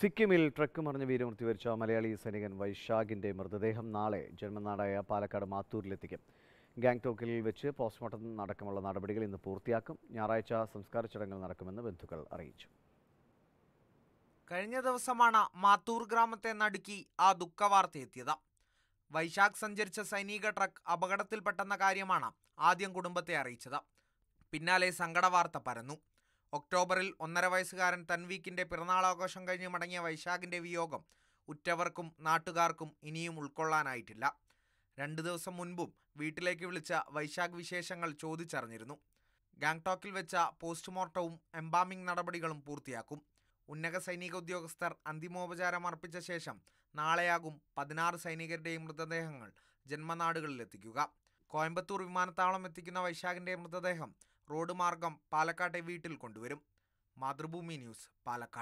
സിക്കിമിൽ truck മറിഞ്ഞ് വീരമൃത്യു വരിച്ച മലയാളി സൈനികൻ വൈശാഖിന്റെ മൃതദേഹം നാളെ ജന്മനാടായ പാലക്കാട് മാത്തൂരിലെത്തിക്കും ഗാംഗ്ടോക്കിൽ വെച്ച് പോസ്റ്റ്മോർട്ടം അടക്കമുള്ള നടപടികൾ ഇന്ന് പൂർത്തിയാക്കും ഞായറാഴ്ച സംസ്കാര ചടങ്ങുകൾ നടക്കുമെന്ന് ബന്ധുക്കൾ അറിയിച്ചു കഴിഞ്ഞ ദിവസമാണ് മാത്തൂർ ഗ്രാമത്തെ നടുക്കി ആ ദുഃഖവാർത്ത എത്തിയത് വൈശാഖ് സഞ്ചരിച്ച സൈനിക ട്രക്ക് അപകടത്തിൽപ്പെട്ടെന്ന കാര്യമാണ് ആദ്യം കുടുംബത്തെ അറിയിച്ചത് പിന്നാലെ വാർത്ത പരന്നു ഒക്ടോബറിൽ ഒന്നര വയസ്സുകാരൻ തൻവീക്കിന്റെ പിറന്നാളാഘോഷം കഴിഞ്ഞ് മടങ്ങിയ വൈശാഖിന്റെ വിയോഗം ഉറ്റവർക്കും നാട്ടുകാർക്കും ഇനിയും ഉൾക്കൊള്ളാനായിട്ടില്ല രണ്ട് ദിവസം മുൻപും വീട്ടിലേക്ക് വിളിച്ച വൈശാഖ് വിശേഷങ്ങൾ ചോദിച്ചറിഞ്ഞിരുന്നു ഗാംഗ്ടോക്കിൽ വെച്ച പോസ്റ്റ്മോർട്ടവും എംബാമിംഗ് നടപടികളും പൂർത്തിയാക്കും ഉന്നത സൈനിക ഉദ്യോഗസ്ഥർ അന്തിമോപചാരം അർപ്പിച്ച ശേഷം നാളെയാകും പതിനാറ് സൈനികരുടെയും മൃതദേഹങ്ങൾ ജന്മനാടുകളിലെത്തിക്കുക കോയമ്പത്തൂർ വിമാനത്താവളം എത്തിക്കുന്ന വൈശാഖിന്റെ മൃതദേഹം റോഡ് മാർഗം പാലക്കാട്ടെ വീട്ടിൽ കൊണ്ടുവരും മാതൃഭൂമി ന്യൂസ് പാലക്കാട്